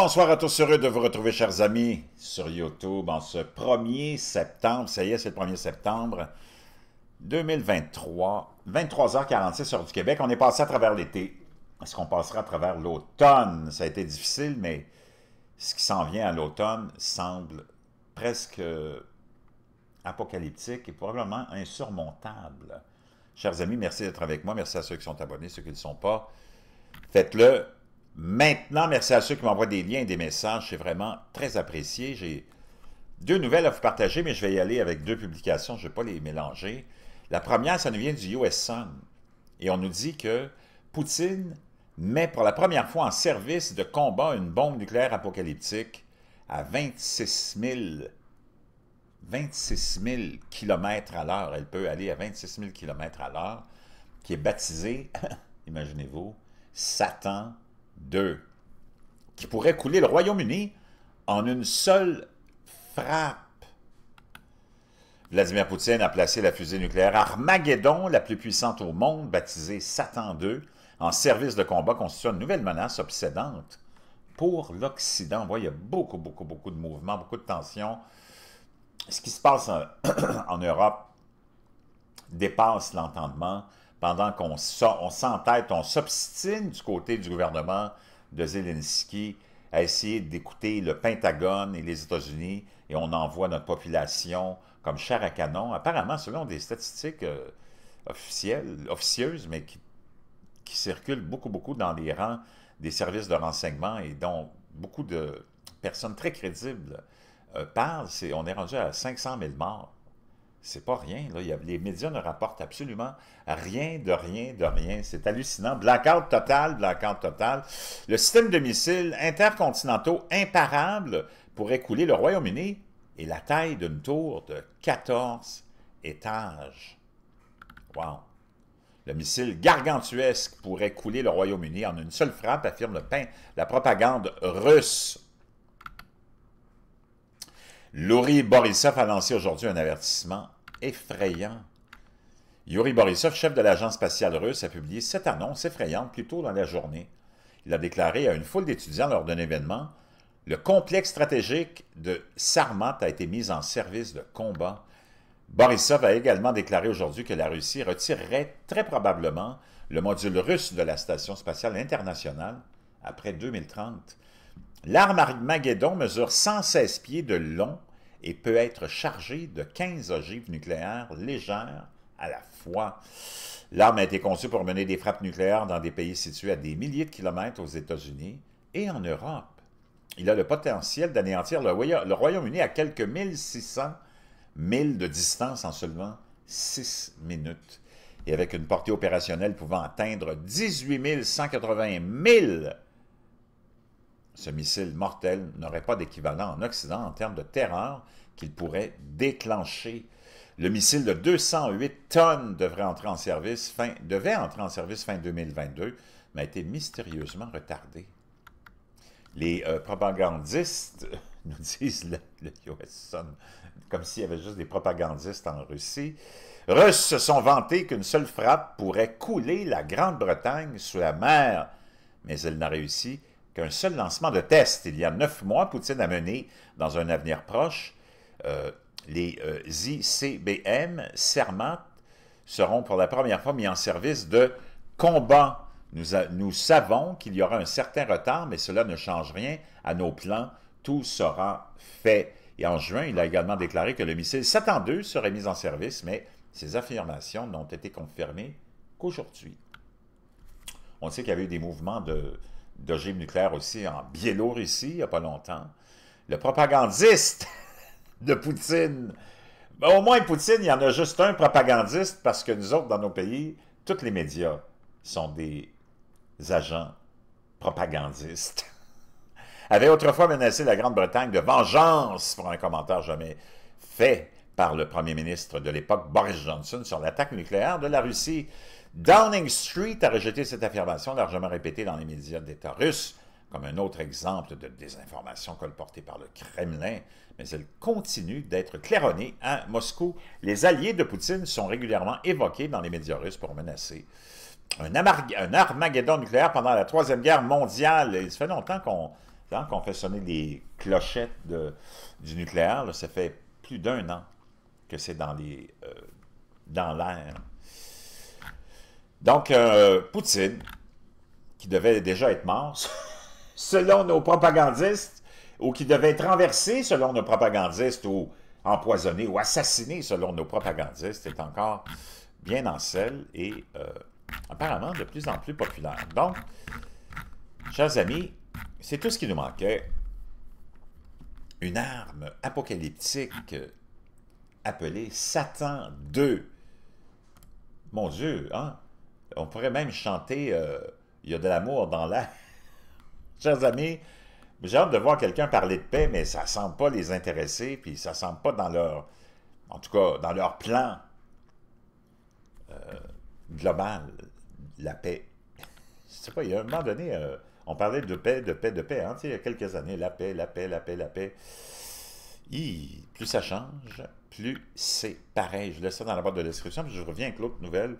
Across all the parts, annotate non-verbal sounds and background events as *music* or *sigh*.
bonsoir à tous, heureux de vous retrouver, chers amis, sur YouTube en ce 1er septembre. Ça y est, c'est le 1er septembre 2023, 23h46 heure du Québec. On est passé à travers l'été. Est-ce qu'on passera à travers l'automne? Ça a été difficile, mais ce qui s'en vient à l'automne semble presque apocalyptique et probablement insurmontable. Chers amis, merci d'être avec moi. Merci à ceux qui sont abonnés, ceux qui ne le sont pas. Faites-le Maintenant, merci à ceux qui m'envoient des liens et des messages. C'est vraiment très apprécié. J'ai deux nouvelles à vous partager, mais je vais y aller avec deux publications. Je ne vais pas les mélanger. La première, ça nous vient du US Sun. Et on nous dit que Poutine met pour la première fois en service de combat une bombe nucléaire apocalyptique à 26 000, 26 km à l'heure. Elle peut aller à 26 000 km à l'heure, qui est baptisée, *laughs* imaginez-vous, Satan 2 qui pourrait couler le Royaume-Uni en une seule frappe. Vladimir Poutine a placé la fusée nucléaire Armageddon, la plus puissante au monde, baptisée Satan II, en service de combat constituant une nouvelle menace obsédante pour l'Occident. il y a beaucoup, beaucoup, beaucoup de mouvements, beaucoup de tensions. Ce qui se passe en, *clears throat* en Europe dépasse l'entendement pendant qu'on s'entête, on s'obstine du côté du gouvernement de Zelensky à essayer d'écouter le Pentagone et les États-Unis, et on envoie notre population comme chair à canon, apparemment selon des statistiques euh, officielles, officieuses, mais qui, circulent beaucoup, beaucoup dans les rangs des services de renseignement et dont beaucoup de personnes très crédibles euh, parlent, on est rendu à 500 000 morts. C'est pas rien. Là. les médias ne rapportent absolument rien de rien de rien. C'est hallucinant. Blackout total, blackout total. Le système de missiles intercontinentaux imparables pourrait couler le Royaume-Uni et la taille d'une tour de 14 étages. Wow! Le missile gargantuesque pourrait couler le Royaume-Uni en une seule frappe, affirme le pain, la propagande russe. Yuri Borisov a lancé aujourd'hui un avertissement effrayant. Yuri Borisov, chef de l'agence spatiale russe, a publié cette annonce effrayante plus tôt dans la journée. Il a déclaré à une foule d'étudiants lors d'un événement le complexe stratégique de Sarmat a été mis en service de combat. Borisov a également déclaré aujourd'hui que la Russie retirerait très probablement le module russe de la Station spatiale internationale après 2030. L'arme L'Armageddon mesure 116 pieds de long et peut être chargée de 15 ogives nucléaires légères à la fois. L'arme a été conçue pour mener des frappes nucléaires dans des pays situés à des milliers de kilomètres aux États-Unis et en Europe. Il a le potentiel d'anéantir le, Royaume-Uni à quelques 1600 milles de distance en seulement 6 minutes et avec une portée opérationnelle pouvant atteindre 18 180 000 ce missile mortel n'aurait pas d'équivalent en Occident en termes de terreur qu'il pourrait déclencher. Le missile de 208 tonnes devrait entrer en service fin, devait entrer en service fin 2022, mais a été mystérieusement retardé. Les euh, propagandistes *laughs* nous disent le, comme s'il y avait juste des propagandistes en Russie. Russes se sont vantés qu'une seule frappe pourrait couler la Grande-Bretagne sous la mer, mais elle n'a réussi un seul lancement de test il y a neuf mois, Poutine a mené, dans un avenir proche, euh, les euh, ICBM Sermat seront pour la première fois mis en service de combat. Nous, savons qu'il y aura un certain retard, mais cela ne change rien à nos plans. Tout sera fait. Et en juin, il a également déclaré que le missile Satan 2 serait mis en service, mais ces affirmations n'ont été confirmées qu'aujourd'hui. On sait qu'il y avait eu des mouvements de, d'ogives nucléaire aussi en Biélorussie, il n'y a pas longtemps. Le propagandiste *laughs* de Poutine. Ben, au moins, Poutine, il y en a juste un propagandiste parce que nous autres, dans nos pays, tous les médias sont des agents propagandistes. *laughs* Avait autrefois menacé la Grande-Bretagne de vengeance pour un commentaire jamais fait par le premier ministre de l'époque, Boris Johnson, sur l'attaque nucléaire de la Russie. Downing Street a rejeté cette affirmation largement répétée dans les médias d'État russes comme un autre exemple de désinformation colportée par le Kremlin, mais elle continue d'être claironnée à Moscou. Les alliés de Poutine sont régulièrement évoqués dans les médias russes pour menacer un, Armageddon nucléaire pendant la Troisième Guerre mondiale. Il se fait longtemps qu'on hein, fait sonner les clochettes du nucléaire. ça fait plus d'un an que c'est dans euh, l'air. Donc, euh, Poutine, qui devait déjà être mort, *laughs* selon nos propagandistes, ou qui devait être renversé selon nos propagandistes, ou empoisonné, ou assassiné selon nos propagandistes, est encore bien en selle et euh, apparemment de plus en plus populaire. Donc, chers amis, c'est tout ce qui nous manquait. Une arme apocalyptique euh, appelée Satan 2. Mon Dieu, hein? On pourrait même chanter euh, Il y a de l'amour dans l'air. *laughs* Chers amis, j'ai hâte de voir quelqu'un parler de paix, mais ça ne semble pas les intéresser, puis ça ne semble pas dans leur, en tout cas, dans leur plan euh, global, la paix. *laughs* Je sais pas, il y a un moment donné, euh, on parlait de paix, de paix, de paix, hein, il y a quelques années, la paix, la paix, la paix, la paix. plus ça change, plus c'est pareil. Je laisse ça dans la barre de description, puis je reviens avec l'autre nouvelle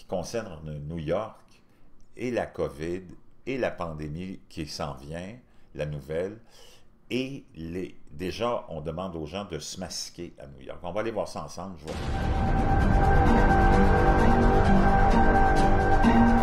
qui concerne New York et la COVID et la pandémie qui s'en vient, la nouvelle. Et les, déjà, on demande aux gens de se masquer à New York. On va aller voir ça ensemble. Je vois.